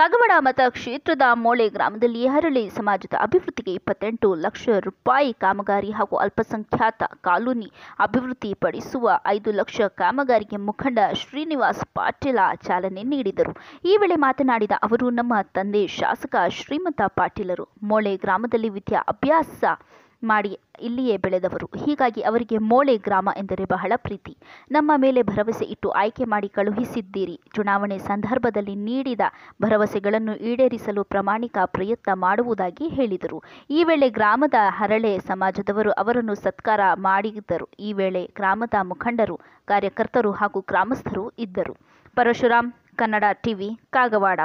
ಕಾಗವಾಡ ಮತಕ್ಷೇತ್ರದ ಮೋಳೆ ಗ್ರಾಮದಲ್ಲಿ ಹರಳಿ ಸಮಾಜದ ಅಭಿವೃದ್ಧಿಗೆ ಇಪ್ಪತ್ತೆಂಟು ಲಕ್ಷ ರೂಪಾಯಿ ಕಾಮಗಾರಿ ಹಾಗೂ ಅಲ್ಪಸಂಖ್ಯಾತ ಕಾಲೋನಿ ಅಭಿವೃದ್ಧಿಪಡಿಸುವ ಐದು ಲಕ್ಷ ಕಾಮಗಾರಿಗೆ ಮುಖಂಡ ಶ್ರೀನಿವಾಸ್ ಪಾಟೀಲ ಚಾಲನೆ ನೀಡಿದರು ಈ ವೇಳೆ ಮಾತನಾಡಿದ ಅವರು ನಮ್ಮ ತಂದೆ ಶಾಸಕ ಶ್ರೀಮಂತ ಪಾಟೀಲರು ಮೋಳೆ ಗ್ರಾಮದಲ್ಲಿ ವಿದ್ಯಾ ಅಭ್ಯಾಸ ಮಾಡಿ ಇಲ್ಲಿಯೇ ಬೆಳೆದವರು ಹೀಗಾಗಿ ಅವರಿಗೆ ಮೋಳೆ ಗ್ರಾಮ ಎಂದರೆ ಬಹಳ ಪ್ರೀತಿ ನಮ್ಮ ಮೇಲೆ ಭರವಸೆ ಇಟ್ಟು ಆಯ್ಕೆ ಮಾಡಿ ಕಳುಹಿಸಿದ್ದೀರಿ ಚುನಾವಣೆ ಸಂದರ್ಭದಲ್ಲಿ ನೀಡಿದ ಭರವಸೆಗಳನ್ನು ಈಡೇರಿಸಲು ಪ್ರಾಮಾಣಿಕ ಪ್ರಯತ್ನ ಮಾಡುವುದಾಗಿ ಹೇಳಿದರು ಈ ವೇಳೆ ಗ್ರಾಮದ ಹರಳೆ ಸಮಾಜದವರು ಅವರನ್ನು ಸತ್ಕಾರ ಮಾಡಿದ್ದರು ಈ ವೇಳೆ ಗ್ರಾಮದ ಮುಖಂಡರು ಕಾರ್ಯಕರ್ತರು ಹಾಗೂ ಗ್ರಾಮಸ್ಥರು ಇದ್ದರು ಪರಶುರಾಮ್ ಕನ್ನಡ ಟಿವಿ ಕಾಗವಾಡ